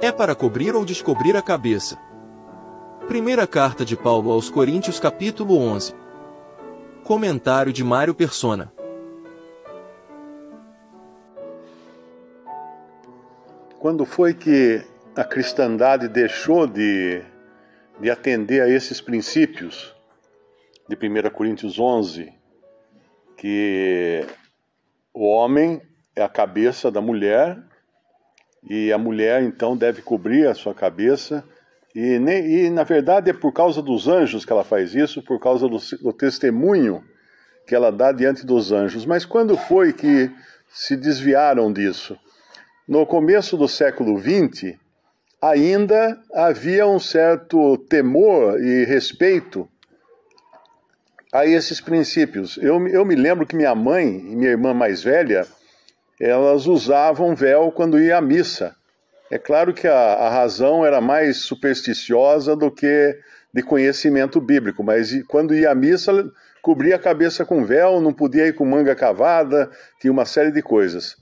É para cobrir ou descobrir a cabeça. Primeira carta de Paulo aos Coríntios, capítulo 11. Comentário de Mário Persona. Quando foi que a cristandade deixou de, de atender a esses princípios de 1 Coríntios 11, que o homem é a cabeça da mulher e a mulher então deve cobrir a sua cabeça. E, e na verdade é por causa dos anjos que ela faz isso, por causa do, do testemunho que ela dá diante dos anjos. Mas quando foi que se desviaram disso? No começo do século XX, ainda havia um certo temor e respeito a esses princípios. Eu, eu me lembro que minha mãe e minha irmã mais velha elas usavam véu quando ia à missa. É claro que a, a, razão era mais supersticiosa do que de conhecimento bíblico, mas quando ia à missa, cobria a cabeça com véu, não podia ir com manga cavada, tinha uma série de coisas.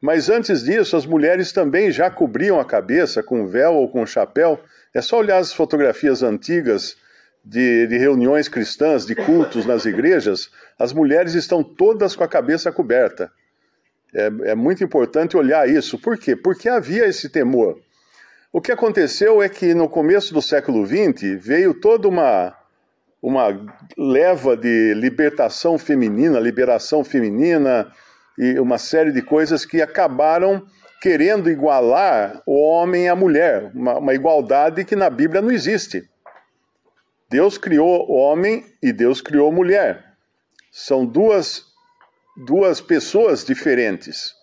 Mas antes disso, as mulheres também já cobriam a cabeça com véu ou com chapéu. É só olhar as fotografias antigas de, de reuniões cristãs, de cultos nas igrejas, as mulheres estão todas com a cabeça coberta. É, é muito importante olhar isso. Por quê? Porque havia esse temor. O que aconteceu é que no começo do século XX veio toda uma, uma leva de libertação feminina, liberação feminina e uma série de coisas que acabaram querendo igualar o homem à mulher, uma, uma igualdade que na Bíblia não existe. Deus criou homem e Deus criou mulher. São duas duas pessoas diferentes.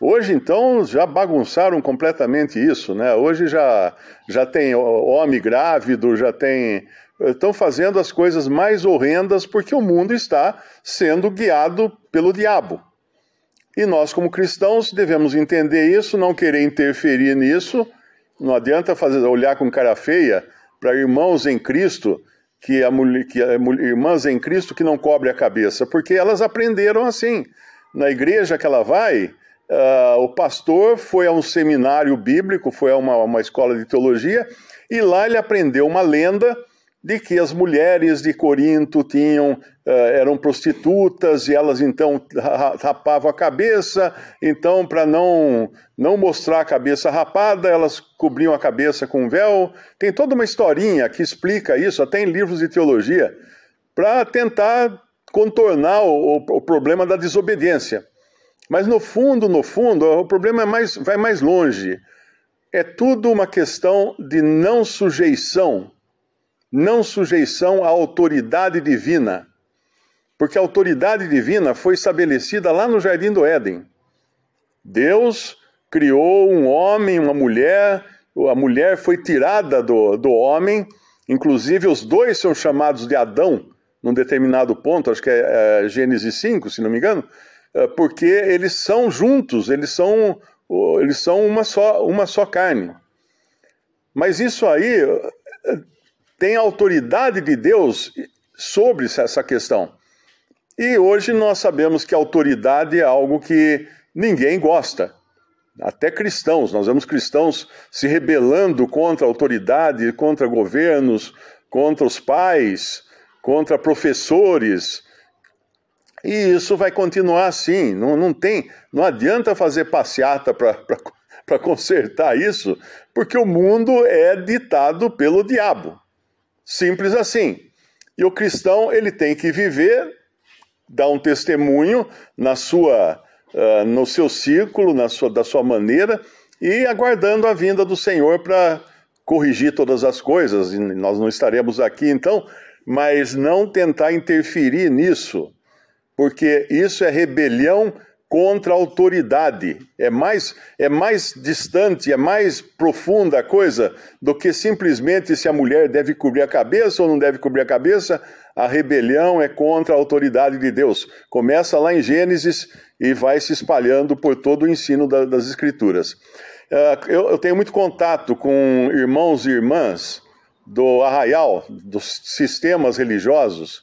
Hoje, então, já bagunçaram completamente isso, né? Hoje já, já tem homem grávido, já tem. Estão fazendo as coisas mais horrendas porque o mundo está sendo guiado pelo diabo. E nós, como cristãos, devemos entender isso, não querer interferir nisso. Não adianta fazer, olhar com cara feia para irmãos em Cristo que a mulher, que a mulher, irmãs em Cristo que não cobre a cabeça, porque elas aprenderam assim. Na igreja que ela vai, uh, o pastor foi a um seminário bíblico, foi a uma, uma escola de teologia, e lá ele aprendeu uma lenda de que as mulheres de Corinto tinham eh, eram prostitutas e elas então rapavam a cabeça, então para não não mostrar a cabeça rapada, elas cobriam a cabeça com um véu. Tem toda uma historinha que explica isso, até em livros de teologia, para tentar contornar o, o, o problema da desobediência. Mas no fundo, no fundo, o problema é mais, vai mais longe. É tudo uma questão de não sujeição não sujeição à autoridade divina, porque a autoridade divina foi estabelecida lá no Jardim do Éden. Deus criou um homem, uma mulher, a mulher foi tirada do, do homem, inclusive os dois são chamados de Adão, num determinado ponto, acho que é, é Gênesis 5, se não me engano, é, porque eles são juntos, eles são, eles são uma, só, uma só carne. Mas isso aí tem autoridade de Deus sobre essa questão. E hoje nós sabemos que autoridade é algo que ninguém gosta. Até cristãos, nós vemos cristãos se rebelando contra a autoridade, contra governos, contra os pais, contra professores. E isso vai continuar assim. Não, não tem, não adianta fazer passeata para consertar isso, porque o mundo é ditado pelo diabo. Simples assim. E o cristão ele tem que viver, dar um testemunho na sua, uh, no seu círculo, na sua, da sua maneira e aguardando a vinda do Senhor para corrigir todas as coisas. Nós não estaremos aqui então, mas não tentar interferir nisso, porque isso é rebelião contra a autoridade. É mais, é mais distante, é mais profunda a coisa do que simplesmente se a mulher deve cobrir a cabeça ou não deve cobrir a cabeça. A rebelião é contra a autoridade de Deus. Começa lá em Gênesis e vai se espalhando por todo o ensino da, das Escrituras. Ah, eu, eu tenho muito contato com irmãos e irmãs do arraial, dos sistemas religiosos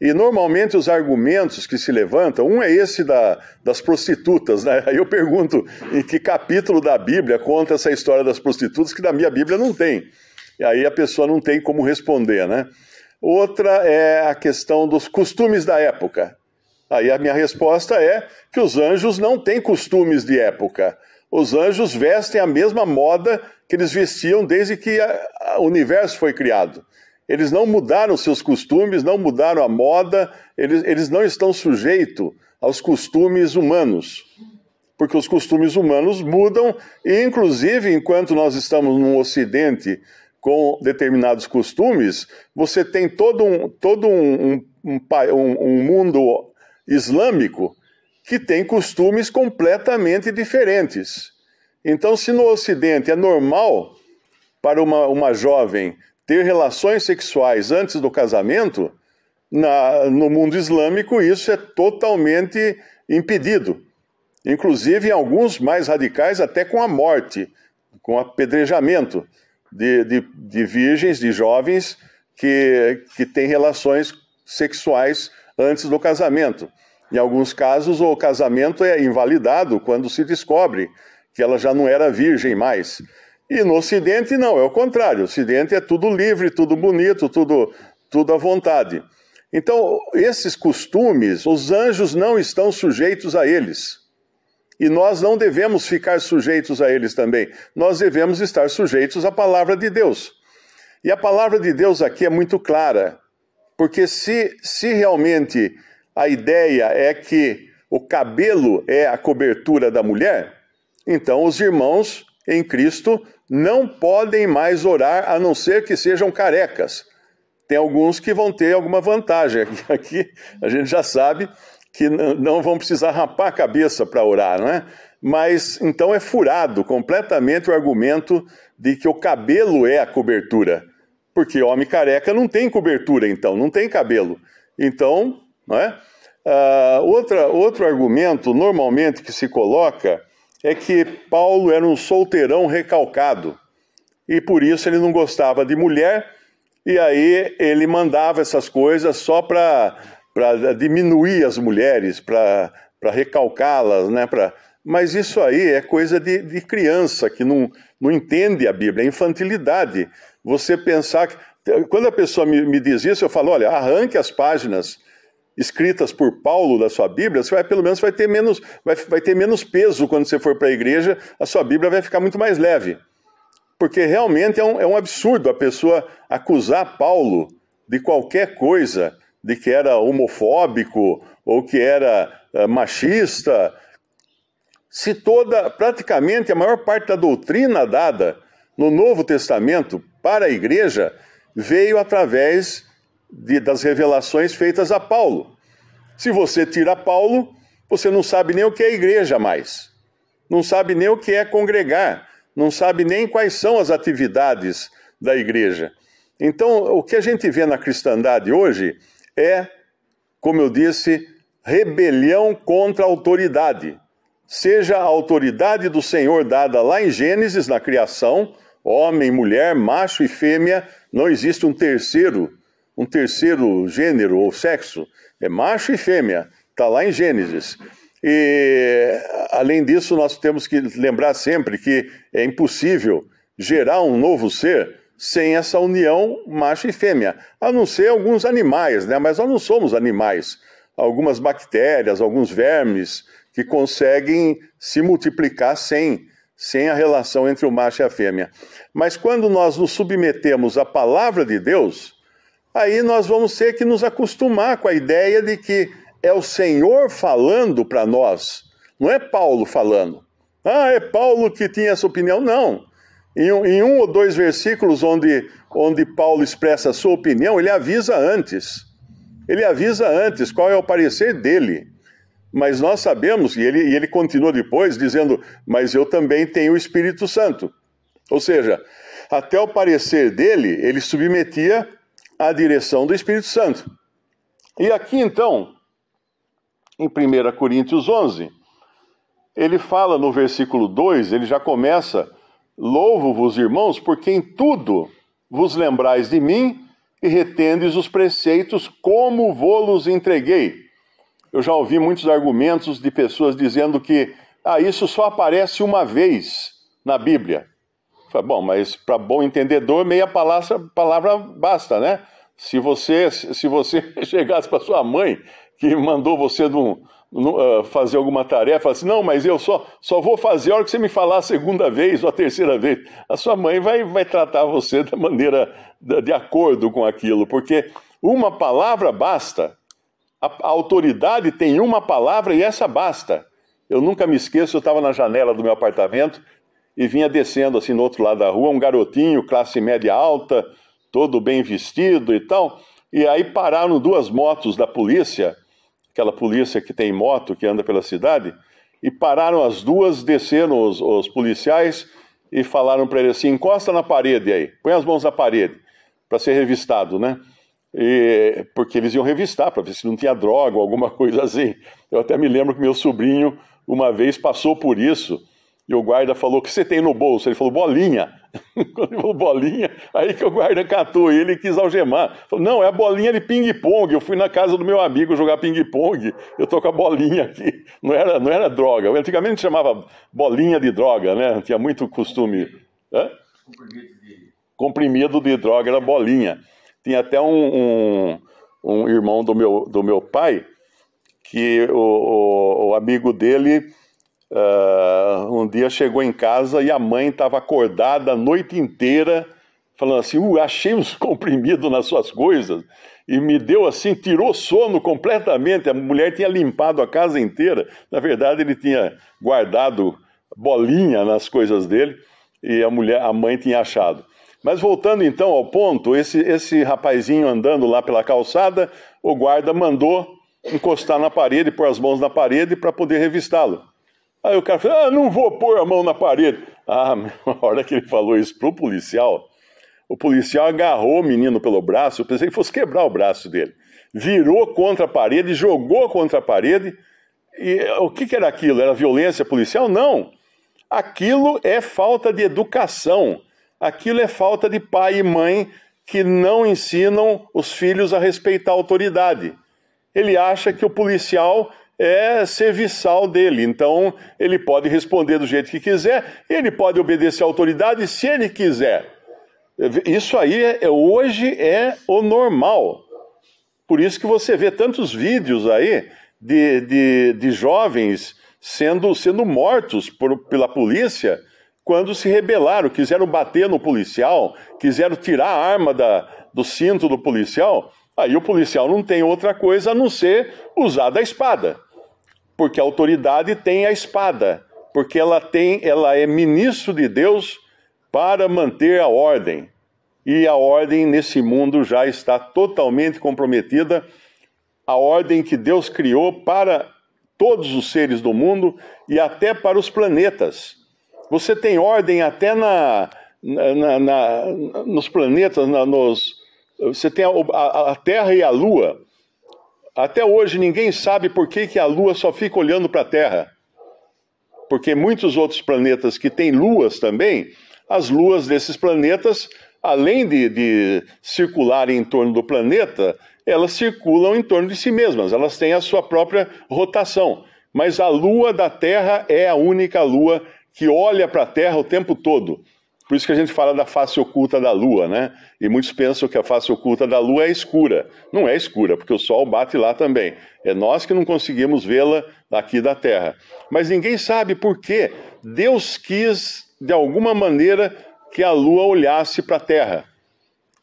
e normalmente os argumentos que se levantam, um é esse da, das prostitutas, né? Aí eu pergunto em que capítulo da Bíblia conta essa história das prostitutas, que da minha Bíblia não tem. E aí a pessoa não tem como responder, né? Outra é a questão dos costumes da época. Aí a minha resposta é que os anjos não têm costumes de época. Os anjos vestem a mesma moda que eles vestiam desde que o universo foi criado. Eles não mudaram seus costumes, não mudaram a moda, eles, eles não estão sujeitos aos costumes humanos. Porque os costumes humanos mudam, e inclusive enquanto nós estamos no Ocidente com determinados costumes, você tem todo um, todo um, um, um, um mundo islâmico que tem costumes completamente diferentes. Então, se no Ocidente é normal para uma, uma jovem ter relações sexuais antes do casamento, na, no mundo islâmico isso é totalmente impedido. Inclusive, em alguns mais radicais, até com a morte, com apedrejamento de, de, de virgens, de jovens que, que têm relações sexuais antes do casamento. Em alguns casos, o casamento é invalidado quando se descobre que ela já não era virgem mais. E no Ocidente não, é o contrário. O Ocidente é tudo livre, tudo bonito, tudo, tudo à vontade. Então, esses costumes, os anjos não estão sujeitos a eles. E nós não devemos ficar sujeitos a eles também. Nós devemos estar sujeitos à palavra de Deus. E a palavra de Deus aqui é muito clara, porque se, se realmente a ideia é que o cabelo é a cobertura da mulher, então os irmãos em Cristo não podem mais orar a não ser que sejam carecas. Tem alguns que vão ter alguma vantagem. Aqui a gente já sabe que não vão precisar rapar a cabeça para orar, não é? Mas então é furado completamente o argumento de que o cabelo é a cobertura. Porque homem careca não tem cobertura, então, não tem cabelo. Então, não é? Uh, ah, outra, outro argumento normalmente que se coloca é que Paulo era um solteirão recalcado e por isso ele não gostava de mulher e aí ele mandava essas coisas só para diminuir as mulheres, para recalcá-las, né? Pra... Mas isso aí é coisa de, de criança que não, não entende a Bíblia, é infantilidade. Você pensar que. Quando a pessoa me, me diz isso, eu falo: olha, arranque as páginas escritas por Paulo da sua Bíblia, você vai pelo menos vai ter menos, vai, vai ter menos peso quando você for para a igreja, a sua Bíblia vai ficar muito mais leve. Porque realmente é um, é um absurdo a pessoa acusar Paulo de qualquer coisa, de que era homofóbico ou que era uh, machista, se toda, praticamente a maior parte da doutrina dada no Novo Testamento para a igreja veio através de, das revelações feitas a Paulo. Se você tira Paulo, você não sabe nem o que é igreja mais, não sabe nem o que é congregar, não sabe nem quais são as atividades da igreja. Então, o que a gente vê na cristandade hoje é, como eu disse, rebelião contra a autoridade. Seja a autoridade do Senhor dada lá em Gênesis, na criação, homem, mulher, macho e fêmea, não existe um terceiro um terceiro gênero ou sexo, é macho e fêmea, está lá em Gênesis. E, além disso, nós temos que lembrar sempre que é impossível gerar um novo ser sem essa união macho e fêmea, a não ser alguns animais, né? mas nós não somos animais. Algumas bactérias, alguns vermes que conseguem se multiplicar sem, sem a relação entre o macho e a fêmea. Mas quando nós nos submetemos à palavra de Deus, aí nós vamos ter que nos acostumar com a ideia de que é o Senhor falando para nós, não é Paulo falando. Ah, é Paulo que tinha essa opinião. Não. Em, em um ou dois versículos onde, onde Paulo expressa a sua opinião, ele avisa antes. Ele avisa antes qual é o parecer dele. Mas nós sabemos, e ele, e ele continua depois dizendo: Mas eu também tenho o Espírito Santo. Ou seja, até o parecer dele, ele submetia a direção do Espírito Santo. E aqui então, em 1 Coríntios 11, ele fala no versículo 2, ele já começa: Louvo-vos, irmãos, porque em tudo vos lembrais de mim e retendes os preceitos como vos entreguei. Eu já ouvi muitos argumentos de pessoas dizendo que ah, isso só aparece uma vez na Bíblia. Fala, bom, mas para bom entendedor, meia palavra, palavra basta, né? Se você, se você chegasse para sua mãe, que mandou você num, num, uh, ah, fazer alguma tarefa, assim, não, mas eu só, só vou fazer a hora que você me falar a segunda vez ou a terceira vez. A sua mãe vai, vai tratar você da maneira de acordo com aquilo, porque uma palavra basta. A, a autoridade tem uma palavra e essa basta. Eu nunca me esqueço, eu estava na janela do meu apartamento e vinha descendo assim no outro lado da rua um garotinho, classe média alta, todo bem vestido e tal. E aí pararam duas motos da polícia, aquela polícia que tem moto, que anda pela cidade, e pararam as duas, descendo os, os policiais e falaram para ele assim: encosta na parede aí, põe as mãos na parede, para ser revistado, né? E, porque eles iam revistar para ver se não tinha droga ou alguma coisa assim. Eu até me lembro que meu sobrinho uma vez passou por isso e o guarda falou: O que você tem no bolso? Ele falou: Bolinha. Quando ele falou bolinha, aí que o guarda catou ele e quis algemar. Falou, não, é a bolinha de ping-pong. Eu fui na casa do meu amigo jogar ping-pong, eu tô com a bolinha aqui. Não era, não era droga. Antigamente chamava bolinha de droga, né? Tinha muito costume. Hã? Comprimido de droga era bolinha. Tinha até um, um, um irmão do meu, do meu pai que o, o, o amigo dele Uh, um dia chegou em casa e a mãe estava acordada a noite inteira, falando assim: uh, achei uns comprimidos nas suas coisas. E me deu assim, tirou sono completamente. A mulher tinha limpado a casa inteira. Na verdade, ele tinha guardado bolinha nas coisas dele e a mulher, a mãe tinha achado. Mas voltando então ao ponto, esse, esse rapazinho andando lá pela calçada, o guarda mandou encostar na parede, pôr as mãos na parede para poder revistá-lo. Aí o cara falou: ah, não vou pôr a mão na parede. Ah, a hora que ele falou isso pro policial, o policial agarrou o menino pelo braço, eu pensei que fosse quebrar o braço dele. Virou contra a parede, jogou contra a parede. E o que, que era aquilo? Era violência policial? Não. Aquilo é falta de educação. Aquilo é falta de pai e mãe que não ensinam os filhos a respeitar a autoridade. Ele acha que o policial é serviçal dele. Então, ele pode responder do jeito que quiser, ele pode obedecer à autoridade se ele quiser. Isso aí é, é, hoje é o normal. Por isso que você vê tantos vídeos aí de, de, de jovens sendo, sendo mortos por, pela polícia quando se rebelaram, quiseram bater no policial, quiseram tirar a arma da, do cinto do policial. Aí o policial não tem outra coisa a não ser usar da espada porque a autoridade tem a espada, porque ela tem, ela é ministro de Deus para manter a ordem. E a ordem nesse mundo já está totalmente comprometida. A ordem que Deus criou para todos os seres do mundo e até para os planetas. Você tem ordem até na, na, na, nos planetas, nos, você tem a, a, a Terra e a Lua até hoje ninguém sabe por que, que a Lua só fica olhando para a Terra. Porque muitos outros planetas que têm luas também, as luas desses planetas, além de, de circularem em torno do planeta, elas circulam em torno de si mesmas, elas têm a sua própria rotação. Mas a Lua da Terra é a única Lua que olha para a Terra o tempo todo. Por isso que a gente fala da face oculta da Lua, né? E muitos pensam que a face oculta da Lua é escura. Não é escura, porque o Sol bate lá também. É nós que não conseguimos vê-la aqui da Terra. Mas ninguém sabe por que Deus quis, de alguma maneira, que a Lua olhasse para a Terra.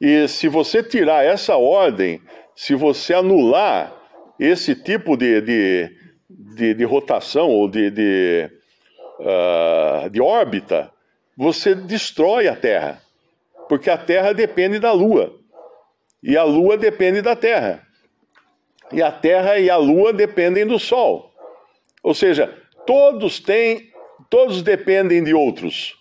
E se você tirar essa ordem, se você anular esse tipo de, de, de, de rotação ou de, de, uh, de órbita, você destrói a Terra, porque a Terra depende da Lua e a Lua depende da Terra. E a Terra e a Lua dependem do Sol. Ou seja, todos têm, todos dependem de outros.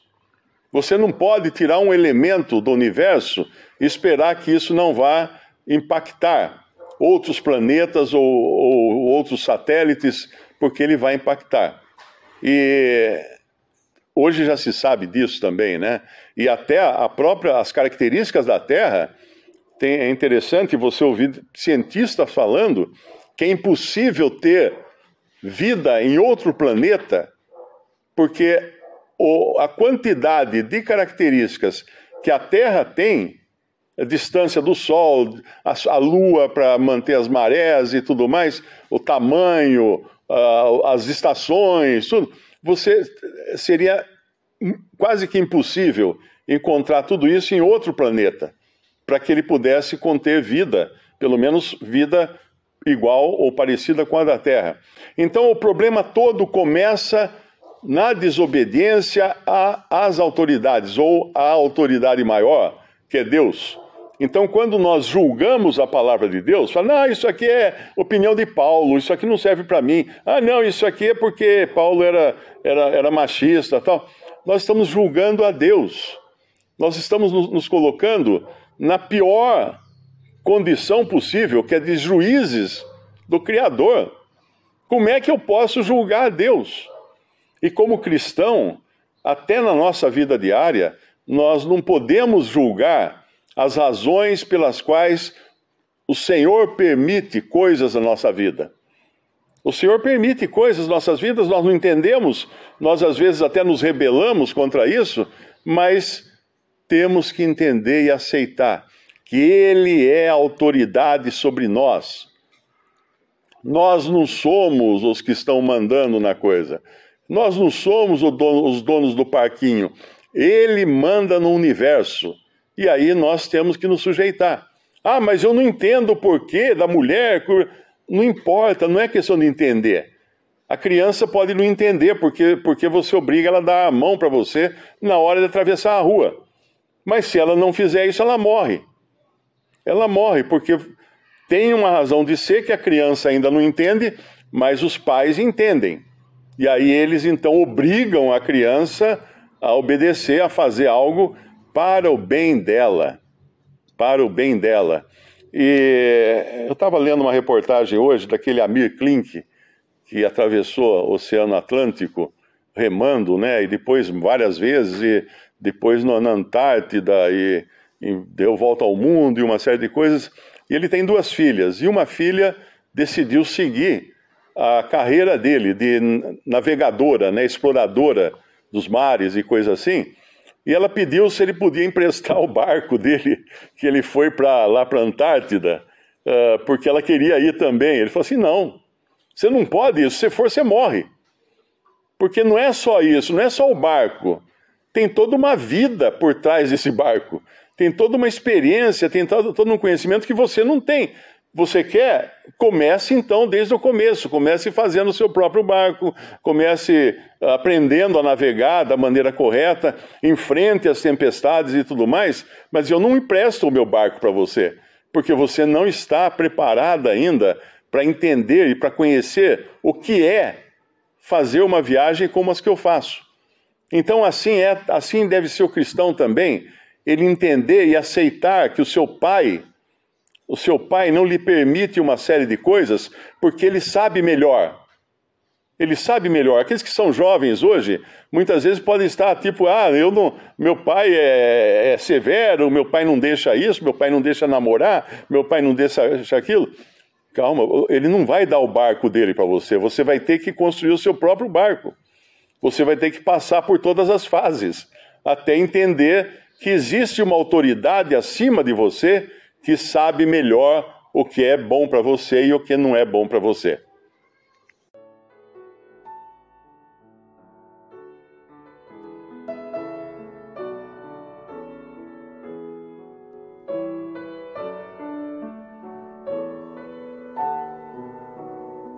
Você não pode tirar um elemento do universo e esperar que isso não vá impactar outros planetas ou, ou outros satélites, porque ele vai impactar. E Hoje já se sabe disso também, né? E até a própria, as características da Terra, tem, é interessante você ouvir cientistas falando que é impossível ter vida em outro planeta, porque o, a quantidade de características que a Terra tem, a distância do Sol, a, a Lua para manter as marés e tudo mais, o tamanho, ah, as estações, tudo você seria quase que impossível encontrar tudo isso em outro planeta, para que ele pudesse conter vida, pelo menos vida igual ou parecida com a da Terra. Então o problema todo começa na desobediência às autoridades ou à autoridade maior, que é Deus. Então, quando nós julgamos a palavra de Deus, fala, não, isso aqui é opinião de Paulo, isso aqui não serve para mim. Ah, não, isso aqui é porque Paulo era, era, era machista tal. Nós estamos julgando a Deus. Nós estamos nos colocando na pior condição possível, que é de juízes do Criador. Como é que eu posso julgar a Deus? E como cristão, até na nossa vida diária, nós não podemos julgar as razões pelas quais o Senhor permite coisas na nossa vida. O Senhor permite coisas nas nossas vidas, nós não entendemos, nós às vezes até nos rebelamos contra isso, mas temos que entender e aceitar que Ele é autoridade sobre nós. Nós não somos os que estão mandando na coisa. Nós não somos dono, os donos do parquinho. Ele manda no universo. E aí nós temos que nos sujeitar. Ah, mas eu não entendo o porquê da mulher. Não importa, não é questão de entender. A criança pode não entender porque, porque você obriga ela a dar a mão para você na hora de atravessar a rua. Mas se ela não fizer isso, ela morre. Ela morre porque tem uma razão de ser que a criança ainda não entende, mas os pais entendem. E aí eles então obrigam a criança a obedecer, a fazer algo para o bem dela. Para o bem dela. E eu estava lendo uma reportagem hoje daquele Amir Klink, que atravessou o Oceano Atlântico remando, né? E depois várias vezes, e depois na Antártida, e, e deu volta ao mundo e uma série de coisas. E ele tem duas filhas, e uma filha decidiu seguir a carreira dele de navegadora, né, exploradora dos mares e coisa assim. E ela pediu se ele podia emprestar o barco dele, que ele foi para lá para a Antártida, uh, porque ela queria ir também. Ele falou assim: não, você não pode isso, se for, você morre. Porque não é só isso, não é só o barco. Tem toda uma vida por trás desse barco. Tem toda uma experiência, tem todo, todo um conhecimento que você não tem você quer, comece então desde o começo, comece fazendo o seu próprio barco, comece ah, aprendendo a navegar da maneira correta, enfrente as tempestades e tudo mais, mas eu não empresto o meu barco para você, porque você não está preparada ainda para entender e para conhecer o que é fazer uma viagem como as que eu faço. Então assim é, assim deve ser o cristão também, ele entender e aceitar que o seu pai o seu pai não lhe permite uma série de coisas porque ele sabe melhor. Ele sabe melhor. Aqueles que são jovens hoje, muitas vezes podem estar tipo, ah, eu não, meu pai é, é severo, meu pai não deixa isso, meu pai não deixa namorar, meu pai não deixa, deixa aquilo. Calma, ele não vai dar o barco dele para você. Você vai ter que construir o seu próprio barco. Você vai ter que passar por todas as fases até entender que existe uma autoridade acima de você que sabe melhor o que é bom para você e o que não é bom para você.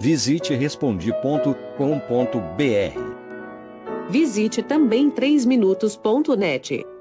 Visite respondi.com.br. Visite também 3minutos.net.